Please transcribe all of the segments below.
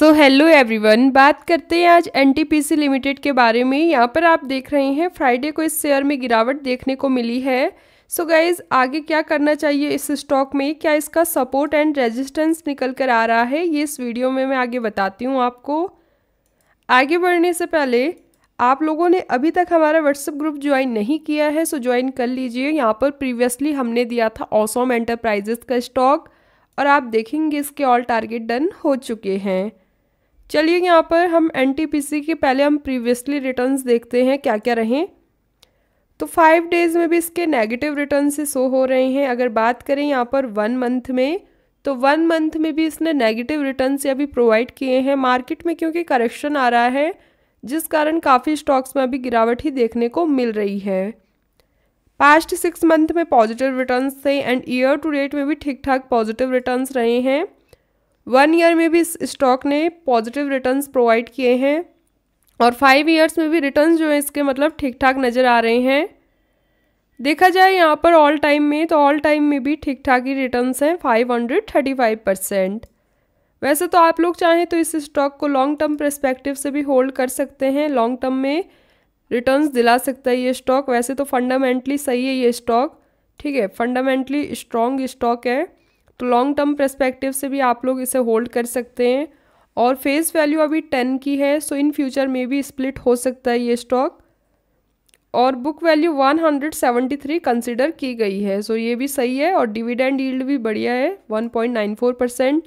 so hello everyone बात करते हैं आज एनटीपीसी लिमिटेड के बारे में यहाँ पर आप देख रहे हैं फ्राइडे को इस शेयर में गिरावट देखने को मिली है सो so गाइज आगे क्या करना चाहिए इस स्टॉक में क्या इसका सपोर्ट एंड रेजिस्टेंस निकल कर आ रहा है ये इस वीडियो में मैं आगे बताती हूँ आपको आगे बढ़ने से पहले आप लोगों ने अभी तक हमारा व्हाट्सएप ग्रुप ज्वाइन नहीं किया है सो ज्वाइन कर लीजिए यहाँ पर प्रीवियसली हमने दिया था ऑसोम एंटरप्राइजेस का स्टॉक और आप देखेंगे इसके ऑल टारगेट डन हो चुके हैं चलिए यहाँ पर हम एन के पहले हम प्रीवियसली रिटर्न्स देखते हैं क्या क्या रहें तो फाइव डेज़ में भी इसके नेगेटिव रिटर्न से शो हो रहे हैं अगर बात करें यहाँ पर वन मंथ में तो वन मंथ में भी इसने नेगेटिव रिटर्न से अभी प्रोवाइड किए हैं मार्केट में क्योंकि करेक्शन आ रहा है जिस कारण काफ़ी स्टॉक्स में अभी गिरावट ही देखने को मिल रही है पास्ट सिक्स मंथ में पॉजिटिव रिटर्न्स थे एंड ईयर टू डेट में भी ठीक ठाक पॉजिटिव रिटर्न्स रहे हैं वन ईयर में भी इस स्टॉक ने पॉजिटिव रिटर्न्स प्रोवाइड किए हैं और फाइव ईयर्स में भी रिटर्न्स जो हैं इसके मतलब ठीक ठाक नज़र आ रहे हैं देखा जाए यहाँ पर ऑल टाइम में तो ऑल टाइम में भी ठीक ठाक ही रिटर्न्स हैं five hundred thirty five percent वैसे तो आप लोग चाहें तो इस स्टॉक को लॉन्ग टर्म परस्पेक्टिव से भी होल्ड कर सकते हैं लॉन्ग टर्म में रिटर्न्स दिला सकता है ये स्टॉक वैसे तो फंडामेंटली सही है ये स्टॉक ठीक है फंडामेंटली स्ट्रॉन्ग स्टॉक है तो लॉन्ग टर्म परस्पेक्टिव से भी आप लोग इसे होल्ड कर सकते हैं और फेस वैल्यू अभी टेन की है सो इन फ्यूचर में भी स्प्लिट हो सकता है ये स्टॉक और बुक वैल्यू 173 कंसिडर की गई है सो ये भी सही है और डिविडेंड ईल्ड भी बढ़िया है 1.94 परसेंट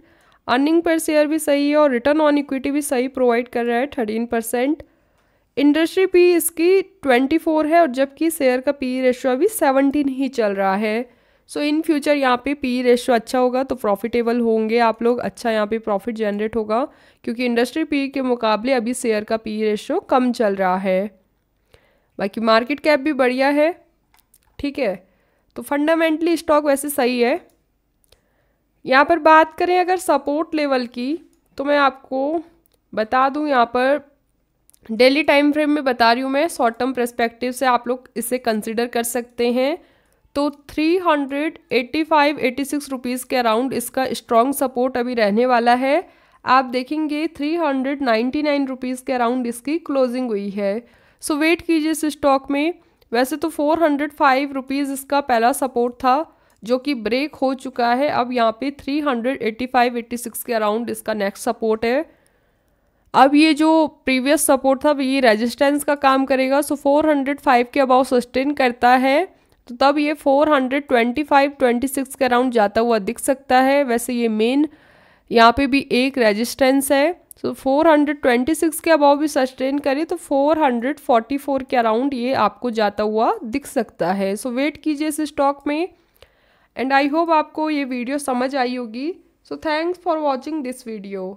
अर्निंग पर शेयर भी सही है और रिटर्न ऑन इक्विटी भी सही प्रोवाइड कर रहा है थर्टीन परसेंट इंडस्ट्री पी इसकी 24 है और जबकि शेयर का पी रेशो अभी 17 ही चल रहा है सो इन फ्यूचर यहाँ पे पी रेशो अच्छा होगा तो प्रॉफिटेबल होंगे आप लोग अच्छा यहाँ पे प्रॉफिट जनरेट होगा क्योंकि इंडस्ट्री पी के मुकाबले अभी शेयर का पी रेशो कम चल रहा है बाकी मार्केट कैप भी बढ़िया है ठीक है तो फंडामेंटली स्टॉक वैसे सही है यहाँ पर बात करें अगर सपोर्ट लेवल की तो मैं आपको बता दूँ यहाँ पर डेली टाइम फ्रेम में बता रही हूँ मैं शॉर्ट टर्म प्रस्पेक्टिव से आप लोग इसे कंसिडर कर सकते हैं तो three hundred eighty five eighty six rupees के अराउंड इसका स्ट्रॉन्ग सपोर्ट अभी रहने वाला है आप देखेंगे three hundred ninety nine rupees के अराउंड इसकी क्लोजिंग हुई है सो वेट कीजिए इस स्टॉक में वैसे तो फोर हंड्रेड फाइव रुपीज़ इसका पहला सपोर्ट था जो कि ब्रेक हो चुका है अब यहाँ पे three hundred eighty five eighty six के अराउंड इसका नेक्स्ट सपोर्ट है अब ये जो प्रीवियस सपोर्ट था ये रेजिस्टेंस का काम करेगा सो फोर हंड्रेड फाइव के अबाउ सस्टेन करता है तो तब ये 425 26 के अराउंड जाता हुआ दिख सकता है वैसे ये मेन यहाँ पे भी एक रेजिस्टेंस है सो ट्वेंटी 426 के अबाव भी सस्टेन करें तो 444 के अराउंड ये आपको जाता हुआ दिख सकता है सो वेट कीजिए इस स्टॉक में एंड आई होप आपको ये वीडियो समझ आई होगी so thanks for watching this video